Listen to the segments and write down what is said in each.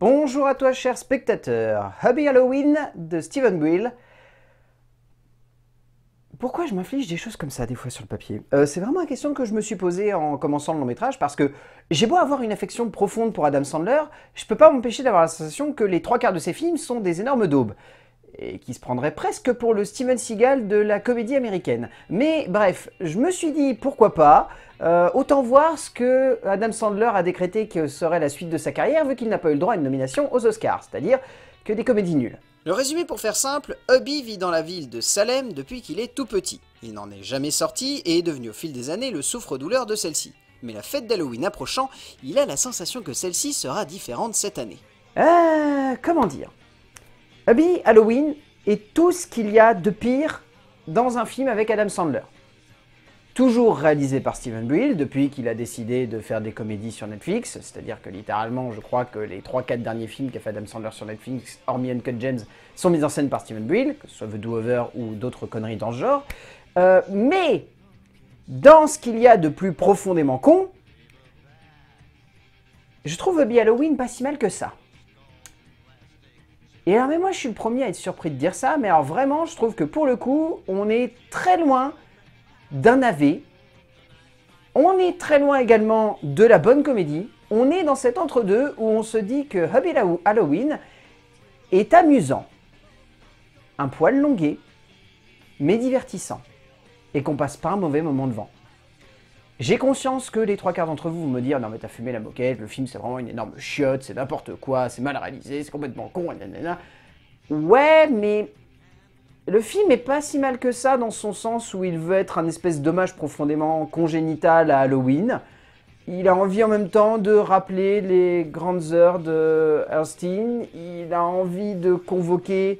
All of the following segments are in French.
Bonjour à toi, cher spectateur. Happy Halloween de Stephen Will. Pourquoi je m'inflige des choses comme ça des fois sur le papier euh, C'est vraiment une question que je me suis posée en commençant le long métrage parce que j'ai beau avoir une affection profonde pour Adam Sandler, je peux pas m'empêcher d'avoir la sensation que les trois quarts de ses films sont des énormes daubes et qui se prendrait presque pour le Steven Seagal de la comédie américaine. Mais bref, je me suis dit pourquoi pas, euh, autant voir ce que Adam Sandler a décrété que serait la suite de sa carrière vu qu'il n'a pas eu le droit à une nomination aux Oscars, c'est-à-dire que des comédies nulles. Le résumé pour faire simple, Hubby vit dans la ville de Salem depuis qu'il est tout petit. Il n'en est jamais sorti et est devenu au fil des années le souffre-douleur de celle-ci. Mais la fête d'Halloween approchant, il a la sensation que celle-ci sera différente cette année. Euh, comment dire Hubby Halloween est tout ce qu'il y a de pire dans un film avec Adam Sandler. Toujours réalisé par Steven Brill depuis qu'il a décidé de faire des comédies sur Netflix, c'est-à-dire que littéralement, je crois que les 3-4 derniers films qu'a fait Adam Sandler sur Netflix, hormis Uncut James, sont mis en scène par Steven Brill, que ce soit The Do-Over ou d'autres conneries dans ce genre. Euh, mais dans ce qu'il y a de plus profondément con, je trouve Hubby Halloween pas si mal que ça. Et alors, mais moi, je suis le premier à être surpris de dire ça, mais alors vraiment, je trouve que pour le coup, on est très loin d'un AV. On est très loin également de la bonne comédie. On est dans cet entre-deux où on se dit que Hubby Halloween est amusant, un poil longué, mais divertissant, et qu'on passe pas un mauvais moment devant. J'ai conscience que les trois quarts d'entre vous vont me dire « Non mais t'as fumé la moquette, le film c'est vraiment une énorme chiotte, c'est n'importe quoi, c'est mal réalisé, c'est complètement con, nanana. » Ouais, mais le film est pas si mal que ça dans son sens où il veut être un espèce d'hommage profondément congénital à Halloween. Il a envie en même temps de rappeler les grandes heures de Erstein, il a envie de convoquer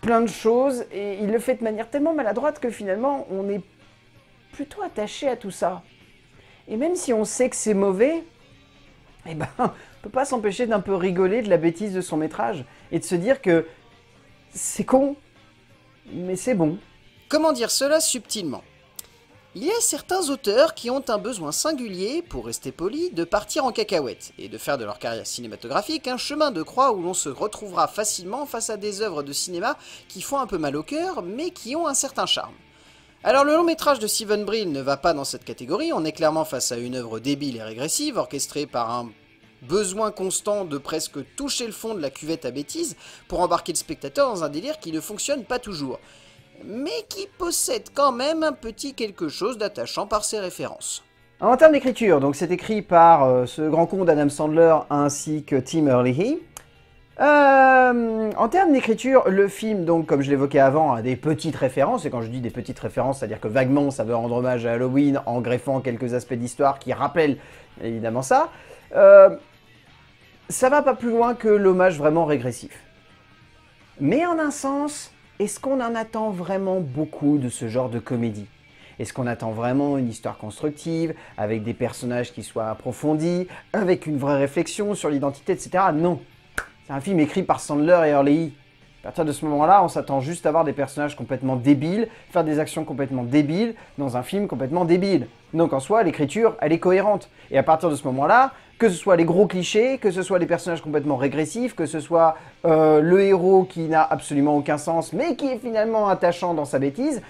plein de choses, et il le fait de manière tellement maladroite que finalement on n'est plutôt attaché à tout ça. Et même si on sait que c'est mauvais, eh ben, peut pas s'empêcher d'un peu rigoler de la bêtise de son métrage et de se dire que c'est con, mais c'est bon. Comment dire cela subtilement Il y a certains auteurs qui ont un besoin singulier, pour rester poli, de partir en cacahuète et de faire de leur carrière cinématographique un chemin de croix où l'on se retrouvera facilement face à des œuvres de cinéma qui font un peu mal au cœur, mais qui ont un certain charme. Alors le long métrage de Steven Brill ne va pas dans cette catégorie, on est clairement face à une œuvre débile et régressive, orchestrée par un besoin constant de presque toucher le fond de la cuvette à bêtises pour embarquer le spectateur dans un délire qui ne fonctionne pas toujours, mais qui possède quand même un petit quelque chose d'attachant par ses références. En termes d'écriture, donc c'est écrit par euh, ce grand con d'Adam Sandler ainsi que Tim -Hee. Euh, en termes d'écriture, le film, donc, comme je l'évoquais avant, a des petites références. Et quand je dis des petites références, c'est-à-dire que vaguement, ça veut rendre hommage à Halloween en greffant quelques aspects d'histoire qui rappellent évidemment ça. Euh, ça va pas plus loin que l'hommage vraiment régressif. Mais en un sens, est-ce qu'on en attend vraiment beaucoup de ce genre de comédie est-ce qu'on attend vraiment une histoire constructive, avec des personnages qui soient approfondis, avec une vraie réflexion sur l'identité, etc. Non, c'est un film écrit par Sandler et Hurley. À partir de ce moment-là, on s'attend juste à voir des personnages complètement débiles, faire des actions complètement débiles, dans un film complètement débile. Donc en soi, l'écriture, elle est cohérente. Et à partir de ce moment-là, que ce soit les gros clichés, que ce soit les personnages complètement régressifs, que ce soit euh, le héros qui n'a absolument aucun sens, mais qui est finalement attachant dans sa bêtise,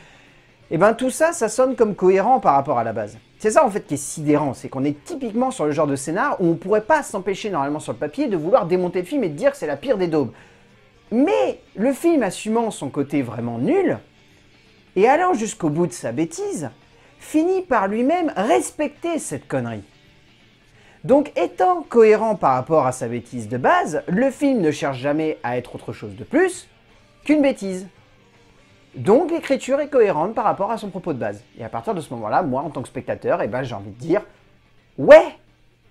eh ben tout ça, ça sonne comme cohérent par rapport à la base. C'est ça en fait qui est sidérant, c'est qu'on est typiquement sur le genre de scénar où on pourrait pas s'empêcher normalement sur le papier de vouloir démonter le film et de dire que c'est la pire des daubes. Mais le film assumant son côté vraiment nul, et allant jusqu'au bout de sa bêtise, finit par lui-même respecter cette connerie. Donc étant cohérent par rapport à sa bêtise de base, le film ne cherche jamais à être autre chose de plus qu'une bêtise. Donc l'écriture est cohérente par rapport à son propos de base. Et à partir de ce moment-là, moi en tant que spectateur, et eh ben, j'ai envie de dire Ouais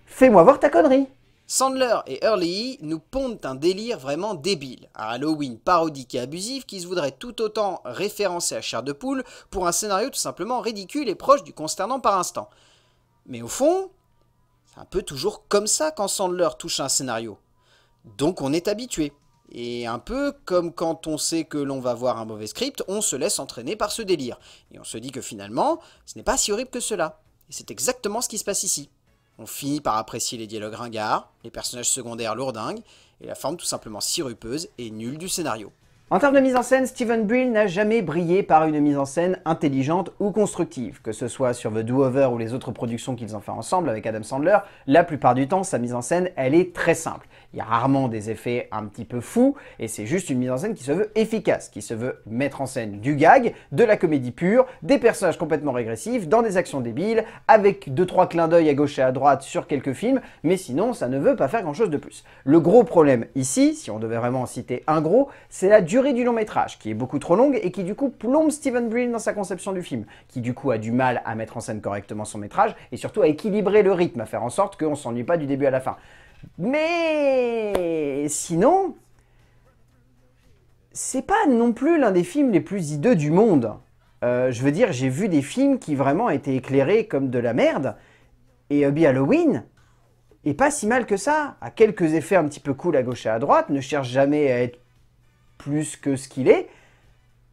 Fais-moi voir ta connerie Sandler et Early nous pondent un délire vraiment débile, un Halloween parodique et abusif qui se voudrait tout autant référencer à chair de poule pour un scénario tout simplement ridicule et proche du consternant par instant. Mais au fond, c'est un peu toujours comme ça quand Sandler touche un scénario. Donc on est habitué. Et un peu comme quand on sait que l'on va voir un mauvais script, on se laisse entraîner par ce délire. Et on se dit que finalement, ce n'est pas si horrible que cela. Et c'est exactement ce qui se passe ici. On finit par apprécier les dialogues ringards, les personnages secondaires lourdingues, et la forme tout simplement sirupeuse et nulle du scénario. En termes de mise en scène, Steven Brill n'a jamais brillé par une mise en scène intelligente ou constructive. Que ce soit sur The Do-Over ou les autres productions qu'ils ont fait ensemble avec Adam Sandler, la plupart du temps, sa mise en scène, elle est très simple il y a rarement des effets un petit peu fous, et c'est juste une mise en scène qui se veut efficace, qui se veut mettre en scène du gag, de la comédie pure, des personnages complètement régressifs, dans des actions débiles, avec 2-3 clins d'œil à gauche et à droite sur quelques films, mais sinon ça ne veut pas faire grand-chose de plus. Le gros problème ici, si on devait vraiment en citer un gros, c'est la durée du long métrage, qui est beaucoup trop longue et qui du coup plombe Steven Brill dans sa conception du film, qui du coup a du mal à mettre en scène correctement son métrage, et surtout à équilibrer le rythme, à faire en sorte qu'on s'ennuie pas du début à la fin. Mais sinon, c'est pas non plus l'un des films les plus hideux du monde. Euh, je veux dire, j'ai vu des films qui vraiment étaient éclairés comme de la merde. Et Hubby Halloween est pas si mal que ça. A quelques effets un petit peu cool à gauche et à droite, ne cherche jamais à être plus que ce qu'il est.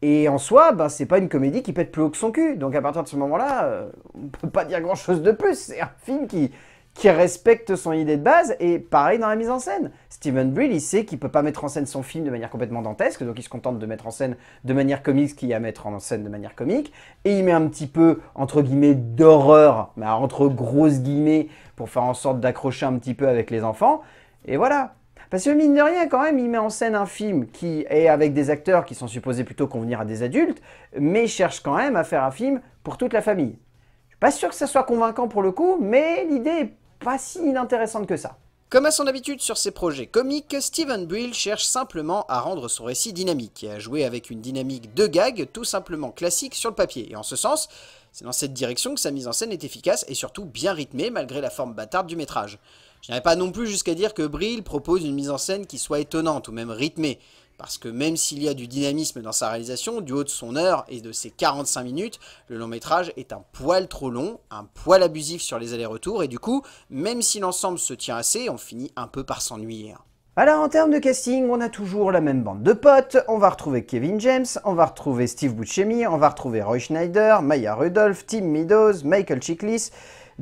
Et en soi, ben, c'est pas une comédie qui pète plus haut que son cul. Donc à partir de ce moment-là, euh, on peut pas dire grand-chose de plus. C'est un film qui, qui respecte son idée de base et pareil dans la mise en scène. Steven Brill, il sait qu'il peut pas mettre en scène son film de manière complètement dantesque, donc il se contente de mettre en scène de manière comique ce qu'il y a à mettre en scène de manière comique, et il met un petit peu, entre guillemets, d'horreur, mais entre grosses guillemets, pour faire en sorte d'accrocher un petit peu avec les enfants, et voilà. Parce que mine de rien, quand même, il met en scène un film qui est avec des acteurs qui sont supposés plutôt convenir à des adultes, mais cherche quand même à faire un film pour toute la famille. Je suis pas sûr que ça soit convaincant pour le coup, mais l'idée est pas si inintéressante que ça. Comme à son habitude sur ses projets comiques, Steven Brill cherche simplement à rendre son récit dynamique et à jouer avec une dynamique de gag tout simplement classique sur le papier. Et en ce sens, c'est dans cette direction que sa mise en scène est efficace et surtout bien rythmée malgré la forme bâtarde du métrage. Je n'irai pas non plus jusqu'à dire que Brill propose une mise en scène qui soit étonnante ou même rythmée parce que même s'il y a du dynamisme dans sa réalisation, du haut de son heure et de ses 45 minutes, le long métrage est un poil trop long, un poil abusif sur les allers-retours, et du coup, même si l'ensemble se tient assez, on finit un peu par s'ennuyer. Hein. Alors en termes de casting, on a toujours la même bande de potes, on va retrouver Kevin James, on va retrouver Steve Buscemi, on va retrouver Roy Schneider, Maya Rudolph, Tim Meadows, Michael Chiklis,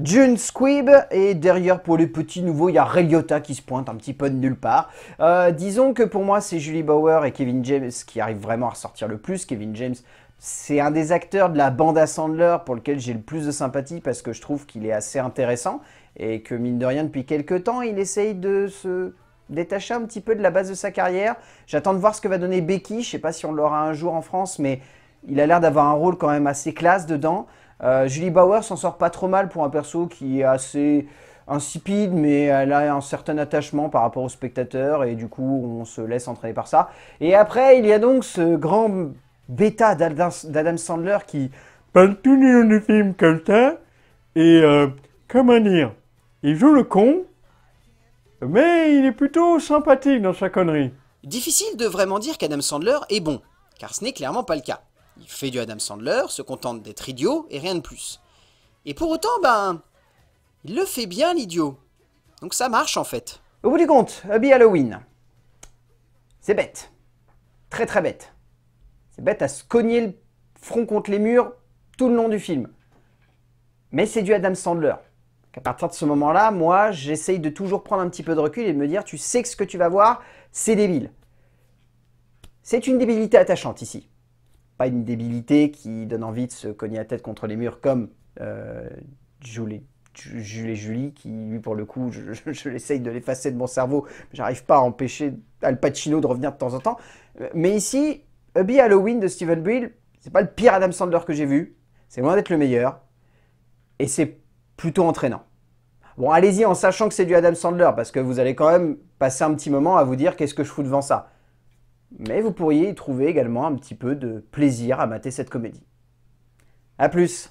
June Squibb. Et derrière, pour les petits nouveaux, il y a Reliota qui se pointe un petit peu de nulle part. Euh, disons que pour moi, c'est Julie Bauer et Kevin James qui arrivent vraiment à ressortir le plus. Kevin James, c'est un des acteurs de la bande à Sandler pour lequel j'ai le plus de sympathie parce que je trouve qu'il est assez intéressant et que mine de rien, depuis quelques temps, il essaye de se détacher un petit peu de la base de sa carrière. J'attends de voir ce que va donner Becky. Je ne sais pas si on l'aura un jour en France, mais il a l'air d'avoir un rôle quand même assez classe dedans. Euh, Julie Bauer s'en sort pas trop mal pour un perso qui est assez insipide, mais elle a un certain attachement par rapport au spectateur, et du coup, on se laisse entraîner par ça. Et après, il y a donc ce grand bêta d'Adam Sandler qui parle tout le du film comme ça, et euh, comment dire, il joue le con, mais il est plutôt sympathique dans sa connerie. Difficile de vraiment dire qu'Adam Sandler est bon, car ce n'est clairement pas le cas. Il fait du Adam Sandler, se contente d'être idiot et rien de plus. Et pour autant, ben, il le fait bien l'idiot. Donc ça marche en fait. Au bout du compte, Hubby Halloween, c'est bête. Très très bête. C'est bête à se cogner le front contre les murs tout le long du film. Mais c'est du Adam Sandler. À partir de ce moment-là, moi, j'essaye de toujours prendre un petit peu de recul et de me dire, tu sais que ce que tu vas voir, c'est débile. C'est une débilité attachante ici une débilité qui donne envie de se cogner la tête contre les murs comme euh, Julie. Jules et Julie, qui lui pour le coup, je, l'essaye de l'effacer de mon cerveau, j'arrive pas à empêcher Al Pacino de revenir de temps en temps. Euh, mais ici, A Halloween de Stephen Brill, c'est pas le pire Adam Sandler que j'ai vu, c'est loin d'être le meilleur, et c'est plutôt entraînant. Bon, allez-y en sachant que c'est du Adam Sandler, parce que vous allez quand même passer un petit moment à vous dire qu'est-ce que je fous devant ça mais vous pourriez y trouver également un petit peu de plaisir à mater cette comédie. A plus